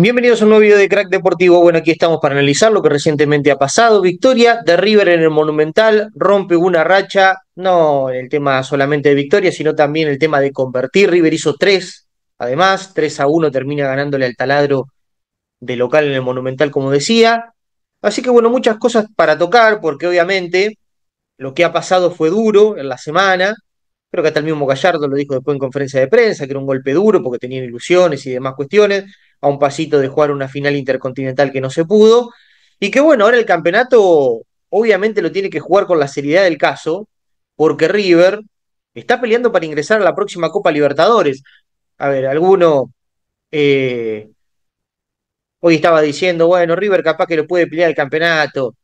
Bienvenidos a un nuevo video de Crack Deportivo. Bueno, aquí estamos para analizar lo que recientemente ha pasado. Victoria de River en el Monumental, rompe una racha, no el tema solamente de victoria, sino también el tema de convertir. River hizo tres, además, 3 a 1 termina ganándole al taladro de local en el Monumental, como decía. Así que bueno, muchas cosas para tocar, porque obviamente lo que ha pasado fue duro en la semana. Creo que hasta el mismo Gallardo lo dijo después en conferencia de prensa, que era un golpe duro porque tenían ilusiones y demás cuestiones a un pasito de jugar una final intercontinental que no se pudo. Y que bueno, ahora el campeonato obviamente lo tiene que jugar con la seriedad del caso, porque River está peleando para ingresar a la próxima Copa Libertadores. A ver, alguno eh, hoy estaba diciendo, bueno, River capaz que lo puede pelear el campeonato.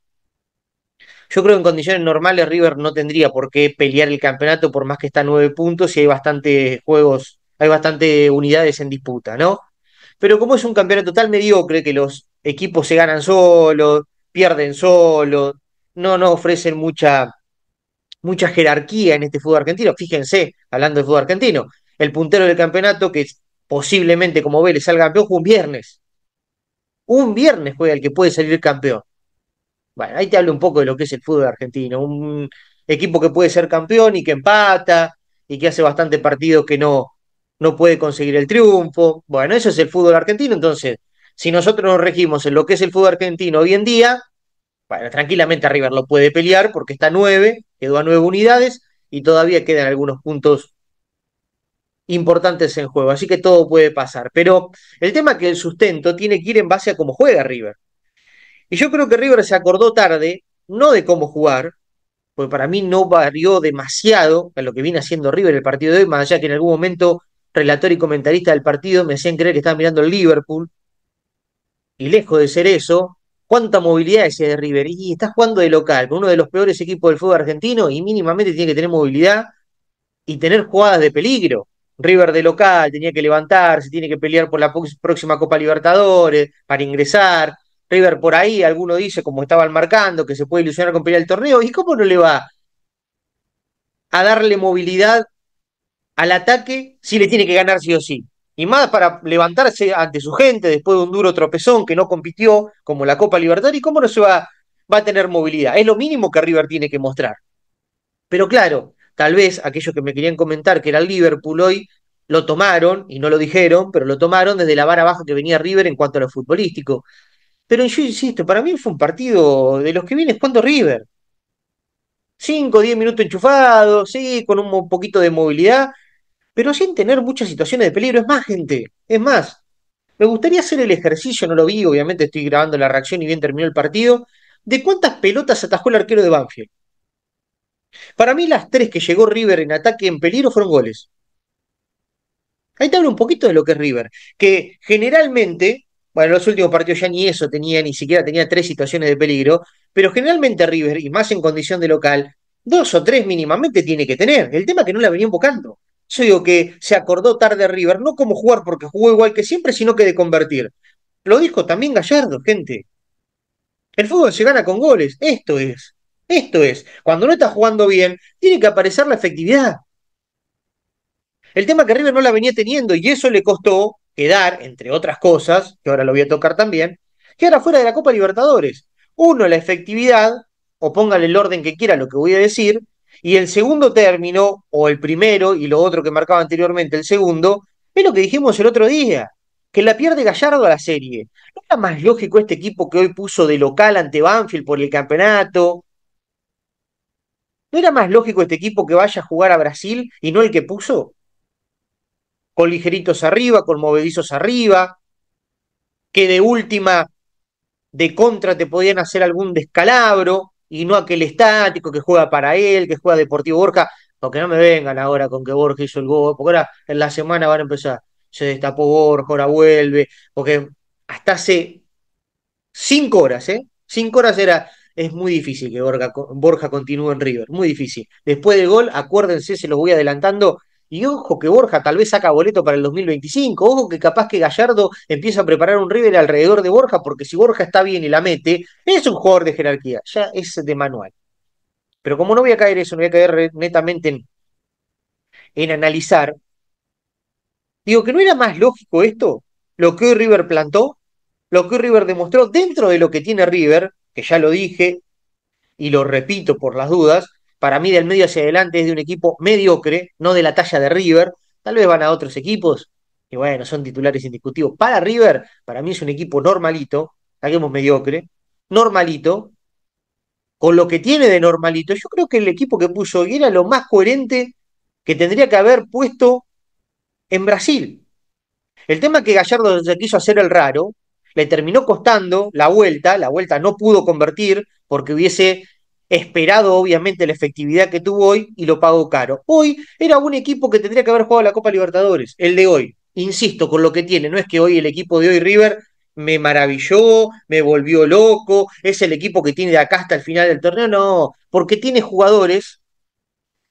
Yo creo que en condiciones normales River no tendría por qué pelear el campeonato por más que está a nueve puntos y hay bastantes juegos, hay bastantes unidades en disputa, ¿no? Pero como es un campeonato tan mediocre que los equipos se ganan solos, pierden solos, no, ofrecen mucha, mucha jerarquía en este fútbol argentino. Fíjense, hablando del fútbol argentino, el puntero del campeonato que posiblemente como Vélez salga campeón un viernes. Un viernes juega el que puede salir campeón. Bueno, ahí te hablo un poco de lo que es el fútbol argentino. Un equipo que puede ser campeón y que empata y que hace bastante partido que no, no puede conseguir el triunfo. Bueno, eso es el fútbol argentino, entonces, si nosotros nos regimos en lo que es el fútbol argentino hoy en día, bueno, tranquilamente River lo puede pelear porque está nueve, quedó a nueve unidades y todavía quedan algunos puntos importantes en juego, así que todo puede pasar. Pero el tema que el sustento tiene que ir en base a cómo juega River. Y yo creo que River se acordó tarde, no de cómo jugar, porque para mí no varió demasiado a lo que viene haciendo River el partido de hoy, más allá que en algún momento relator y comentarista del partido, me hacían creer que estaban mirando el Liverpool. Y lejos de ser eso, cuánta movilidad ese de River. Y está jugando de local, con uno de los peores equipos del fútbol argentino, y mínimamente tiene que tener movilidad y tener jugadas de peligro. River de local, tenía que levantarse, tiene que pelear por la próxima Copa Libertadores para ingresar. River por ahí, alguno dice, como estaban marcando, que se puede ilusionar con pelear el torneo. ¿Y cómo no le va a darle movilidad al ataque sí le tiene que ganar sí o sí. Y más para levantarse ante su gente después de un duro tropezón que no compitió, como la Copa Libertad, y cómo no se va, va a tener movilidad. Es lo mínimo que River tiene que mostrar. Pero claro, tal vez aquellos que me querían comentar que era el Liverpool hoy, lo tomaron, y no lo dijeron, pero lo tomaron desde la vara baja que venía River en cuanto a lo futbolístico. Pero yo insisto, para mí fue un partido de los que viene cuando River. cinco diez minutos enchufados, sí, con un poquito de movilidad, pero sin tener muchas situaciones de peligro. Es más, gente, es más. Me gustaría hacer el ejercicio, no lo vi, obviamente estoy grabando la reacción y bien terminó el partido, de cuántas pelotas atajó el arquero de Banfield. Para mí las tres que llegó River en ataque en peligro fueron goles. Ahí te hablo un poquito de lo que es River, que generalmente, bueno, los últimos partidos ya ni eso tenía, ni siquiera tenía tres situaciones de peligro, pero generalmente River, y más en condición de local, dos o tres mínimamente tiene que tener. El tema es que no la venía invocando. Yo digo que se acordó tarde River, no como jugar porque jugó igual que siempre, sino que de convertir. Lo dijo también Gallardo, gente. El fútbol se gana con goles. Esto es. Esto es. Cuando no está jugando bien, tiene que aparecer la efectividad. El tema que River no la venía teniendo y eso le costó quedar, entre otras cosas, que ahora lo voy a tocar también, que ahora fuera de la Copa Libertadores. Uno, la efectividad, o póngale el orden que quiera lo que voy a decir, y el segundo término, o el primero, y lo otro que marcaba anteriormente, el segundo, es lo que dijimos el otro día, que la pierde Gallardo a la serie. ¿No era más lógico este equipo que hoy puso de local ante Banfield por el campeonato? ¿No era más lógico este equipo que vaya a jugar a Brasil y no el que puso? Con ligeritos arriba, con movedizos arriba, que de última, de contra te podían hacer algún descalabro, y no aquel estático que juega para él, que juega Deportivo Borja, porque no me vengan ahora con que Borja hizo el gol, porque ahora en la semana van a empezar, se destapó Borja, ahora vuelve, porque hasta hace cinco horas, ¿eh? Cinco horas era, es muy difícil que Borja, Borja continúe en River, muy difícil. Después del gol, acuérdense, se los voy adelantando, y ojo que Borja tal vez saca boleto para el 2025. Ojo que capaz que Gallardo empieza a preparar un River alrededor de Borja, porque si Borja está bien y la mete, es un jugador de jerarquía, ya es de manual. Pero como no voy a caer eso, no voy a caer netamente en, en analizar, digo que no era más lógico esto, lo que hoy River plantó, lo que hoy River demostró dentro de lo que tiene River, que ya lo dije y lo repito por las dudas, para mí del medio hacia adelante es de un equipo mediocre, no de la talla de River. Tal vez van a otros equipos, y bueno, son titulares indiscutibles. Para River, para mí es un equipo normalito, saquemos mediocre, normalito. Con lo que tiene de normalito, yo creo que el equipo que puso hoy era lo más coherente que tendría que haber puesto en Brasil. El tema que Gallardo se quiso hacer el raro, le terminó costando la vuelta, la vuelta no pudo convertir porque hubiese esperado obviamente la efectividad que tuvo hoy y lo pagó caro. Hoy era un equipo que tendría que haber jugado la Copa Libertadores, el de hoy. Insisto, con lo que tiene, no es que hoy el equipo de hoy River me maravilló, me volvió loco, es el equipo que tiene de acá hasta el final del torneo, no, porque tiene jugadores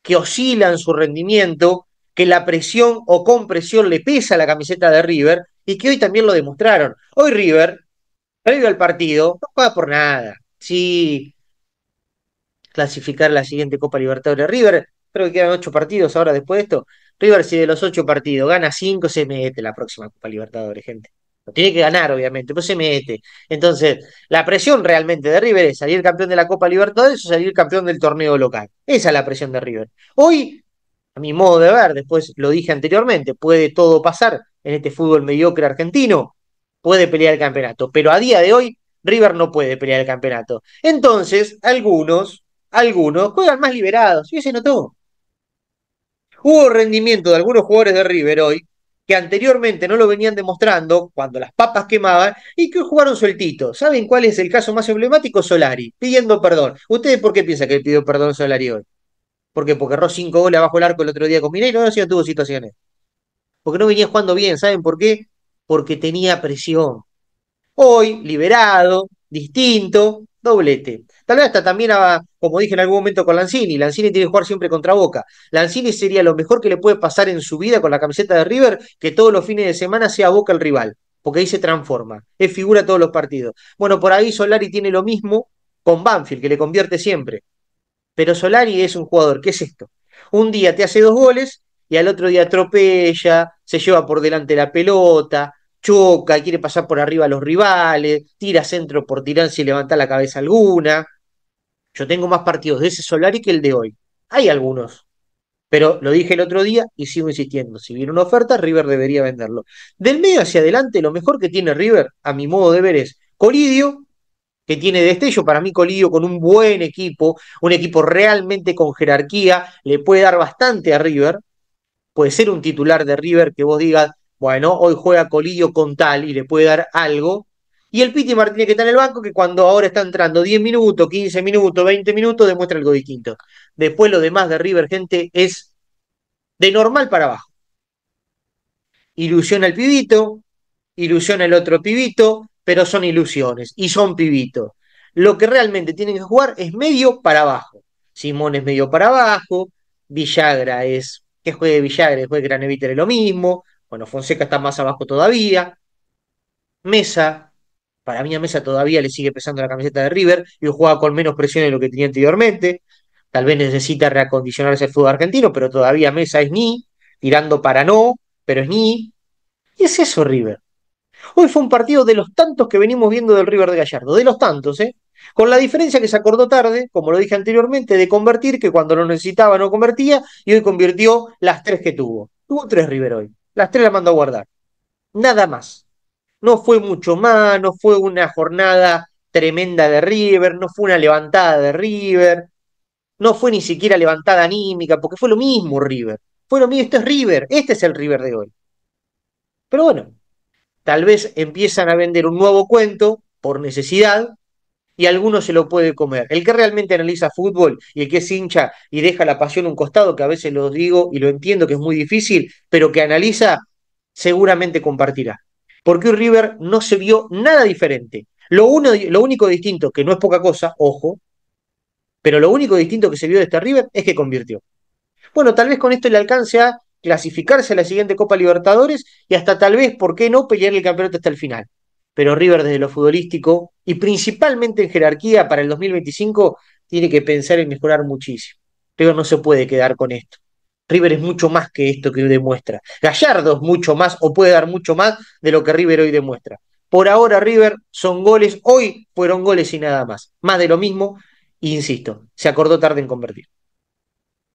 que oscilan su rendimiento, que la presión o compresión le pesa a la camiseta de River y que hoy también lo demostraron. Hoy River, previo al partido, no juega por nada. Sí, clasificar la siguiente Copa Libertadores. River, creo que quedan ocho partidos ahora después de esto. River, si de los ocho partidos gana cinco, se mete la próxima Copa Libertadores, gente. Lo tiene que ganar, obviamente, pues se mete. Entonces, la presión realmente de River es salir campeón de la Copa Libertadores o salir campeón del torneo local. Esa es la presión de River. Hoy, a mi modo de ver, después lo dije anteriormente, puede todo pasar en este fútbol mediocre argentino, puede pelear el campeonato, pero a día de hoy River no puede pelear el campeonato. Entonces, algunos, algunos juegan más liberados, y se notó. Hubo rendimiento de algunos jugadores de River hoy que anteriormente no lo venían demostrando cuando las papas quemaban y que jugaron sueltito. ¿Saben cuál es el caso más emblemático? Solari, pidiendo perdón. ¿Ustedes por qué piensan que él pidió perdón Solari hoy? ¿Por Porque erró cinco goles bajo el arco el otro día con Mineiro, no, no tuvo situaciones. Porque no venía jugando bien, ¿saben por qué? Porque tenía presión. Hoy, liberado, distinto, doblete. Tal vez hasta también a, como dije en algún momento con Lanzini, Lanzini tiene que jugar siempre contra Boca. Lanzini sería lo mejor que le puede pasar en su vida con la camiseta de River, que todos los fines de semana sea Boca el rival, porque ahí se transforma, es figura todos los partidos. Bueno, por ahí Solari tiene lo mismo con Banfield, que le convierte siempre. Pero Solari es un jugador, ¿qué es esto? Un día te hace dos goles y al otro día atropella, se lleva por delante la pelota, choca, y quiere pasar por arriba a los rivales, tira centro por tirar sin levanta la cabeza alguna. Yo tengo más partidos de ese Solari que el de hoy. Hay algunos. Pero lo dije el otro día y sigo insistiendo. Si viene una oferta, River debería venderlo. Del medio hacia adelante, lo mejor que tiene River, a mi modo de ver, es Colidio, que tiene destello. Para mí, Colidio con un buen equipo, un equipo realmente con jerarquía, le puede dar bastante a River. Puede ser un titular de River que vos digas, bueno, hoy juega Colidio con tal y le puede dar algo. Y el Piti Martínez que está en el banco, que cuando ahora está entrando 10 minutos, 15 minutos, 20 minutos, demuestra algo distinto. Después lo demás de River, gente, es de normal para abajo. Ilusiona el pibito, ilusiona el otro pibito, pero son ilusiones y son pibitos. Lo que realmente tienen que jugar es medio para abajo. Simón es medio para abajo, Villagra es que juega Villagra, Después Gran Graneviter es lo mismo, bueno, Fonseca está más abajo todavía, Mesa, para mí a Mesa todavía le sigue pesando la camiseta de River y juega con menos presión de lo que tenía anteriormente. Tal vez necesita reacondicionarse el fútbol argentino, pero todavía Mesa es ni, tirando para no, pero es ni. Y es eso River. Hoy fue un partido de los tantos que venimos viendo del River de Gallardo, de los tantos, ¿eh? Con la diferencia que se acordó tarde, como lo dije anteriormente, de convertir, que cuando lo necesitaba no convertía, y hoy convirtió las tres que tuvo. Tuvo tres River hoy. Las tres las mandó a guardar. Nada más. No fue mucho más, no fue una jornada tremenda de River, no fue una levantada de River, no fue ni siquiera levantada anímica, porque fue lo mismo River. Fue lo mismo, esto es River, este es el River de hoy. Pero bueno, tal vez empiezan a vender un nuevo cuento por necesidad y alguno se lo puede comer. El que realmente analiza fútbol y el que es hincha y deja la pasión a un costado, que a veces lo digo y lo entiendo que es muy difícil, pero que analiza, seguramente compartirá porque un River no se vio nada diferente. Lo, lo único distinto, que no es poca cosa, ojo, pero lo único distinto que se vio de este River es que convirtió. Bueno, tal vez con esto le alcance a clasificarse a la siguiente Copa Libertadores y hasta tal vez, ¿por qué no?, pelear el campeonato hasta el final. Pero River desde lo futbolístico y principalmente en jerarquía para el 2025 tiene que pensar en mejorar muchísimo. River no se puede quedar con esto. River es mucho más que esto que hoy demuestra. Gallardo es mucho más o puede dar mucho más de lo que River hoy demuestra. Por ahora River son goles, hoy fueron goles y nada más. Más de lo mismo, insisto, se acordó tarde en convertir.